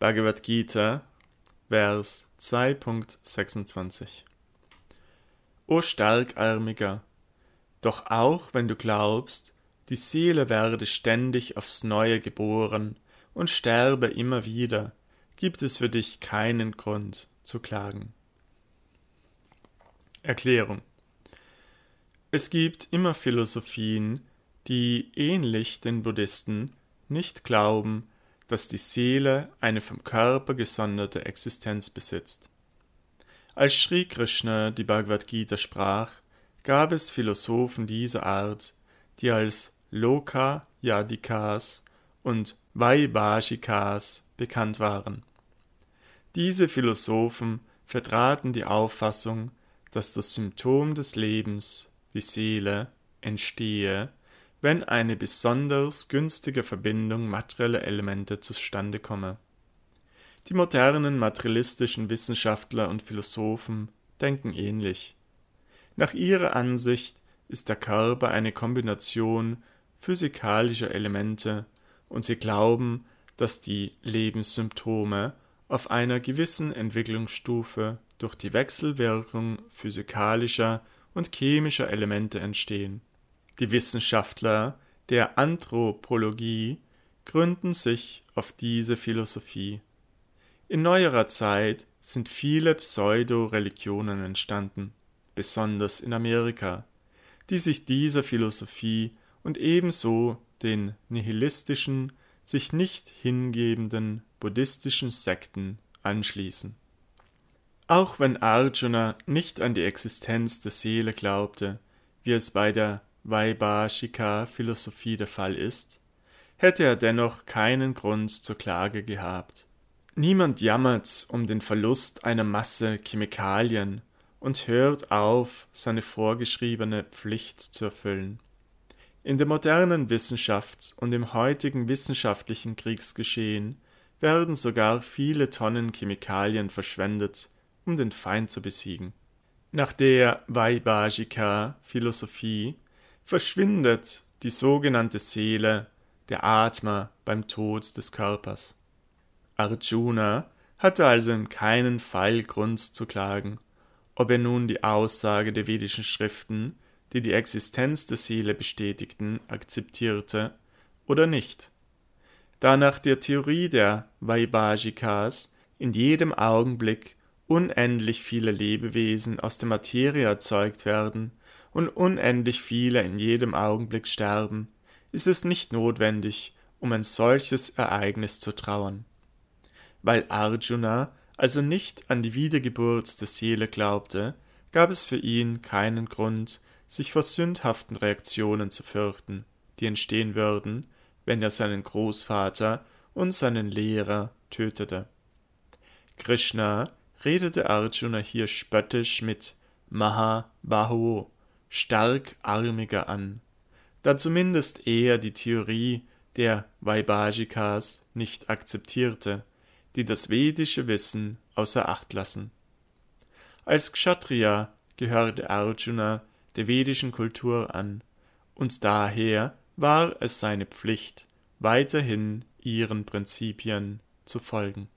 Bhagavad Gita, Vers 2.26 O Starkarmiger, doch auch wenn du glaubst, die Seele werde ständig aufs Neue geboren und sterbe immer wieder, gibt es für dich keinen Grund zu klagen. Erklärung Es gibt immer Philosophien, die ähnlich den Buddhisten nicht glauben, dass die Seele eine vom Körper gesonderte Existenz besitzt. Als Sri Krishna die Bhagavad Gita sprach, gab es Philosophen dieser Art, die als Loka Yadikas und Vaibhashikas bekannt waren. Diese Philosophen vertraten die Auffassung, dass das Symptom des Lebens, die Seele, entstehe wenn eine besonders günstige Verbindung materieller Elemente zustande komme. Die modernen materialistischen Wissenschaftler und Philosophen denken ähnlich. Nach ihrer Ansicht ist der Körper eine Kombination physikalischer Elemente und sie glauben, dass die Lebenssymptome auf einer gewissen Entwicklungsstufe durch die Wechselwirkung physikalischer und chemischer Elemente entstehen die Wissenschaftler der Anthropologie gründen sich auf diese Philosophie. In neuerer Zeit sind viele Pseudo-Religionen entstanden, besonders in Amerika, die sich dieser Philosophie und ebenso den nihilistischen, sich nicht hingebenden buddhistischen Sekten anschließen. Auch wenn Arjuna nicht an die Existenz der Seele glaubte, wie es bei der Vaibhashika-Philosophie der Fall ist, hätte er dennoch keinen Grund zur Klage gehabt. Niemand jammert um den Verlust einer Masse Chemikalien und hört auf, seine vorgeschriebene Pflicht zu erfüllen. In der modernen Wissenschaft und im heutigen wissenschaftlichen Kriegsgeschehen werden sogar viele Tonnen Chemikalien verschwendet, um den Feind zu besiegen. Nach der Vaibhashika-Philosophie verschwindet die sogenannte Seele, der Atmer beim Tod des Körpers. Arjuna hatte also in keinen Fall Grund zu klagen, ob er nun die Aussage der vedischen Schriften, die die Existenz der Seele bestätigten, akzeptierte oder nicht. Da nach der Theorie der Vaibhajikas in jedem Augenblick unendlich viele Lebewesen aus der Materie erzeugt werden und unendlich viele in jedem Augenblick sterben, ist es nicht notwendig, um ein solches Ereignis zu trauern. Weil Arjuna also nicht an die Wiedergeburt der Seele glaubte, gab es für ihn keinen Grund, sich vor sündhaften Reaktionen zu fürchten, die entstehen würden, wenn er seinen Großvater und seinen Lehrer tötete. Krishna redete Arjuna hier spöttisch mit Mahabaho, Starkarmiger, an, da zumindest er die Theorie der Vaibhajikas nicht akzeptierte, die das vedische Wissen außer Acht lassen. Als Kshatriya gehörte Arjuna der vedischen Kultur an, und daher war es seine Pflicht, weiterhin ihren Prinzipien zu folgen.